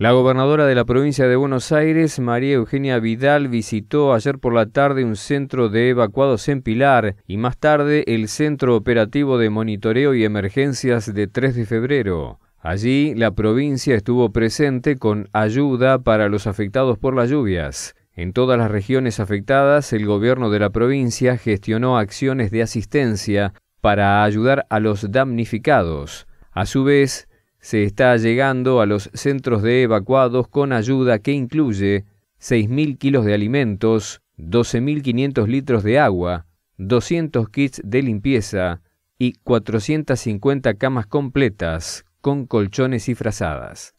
La gobernadora de la provincia de Buenos Aires, María Eugenia Vidal, visitó ayer por la tarde un centro de evacuados en Pilar y más tarde el Centro Operativo de Monitoreo y Emergencias de 3 de febrero. Allí la provincia estuvo presente con ayuda para los afectados por las lluvias. En todas las regiones afectadas, el gobierno de la provincia gestionó acciones de asistencia para ayudar a los damnificados. A su vez, se está llegando a los centros de evacuados con ayuda que incluye 6.000 kilos de alimentos, 12.500 litros de agua, 200 kits de limpieza y 450 camas completas con colchones y frazadas.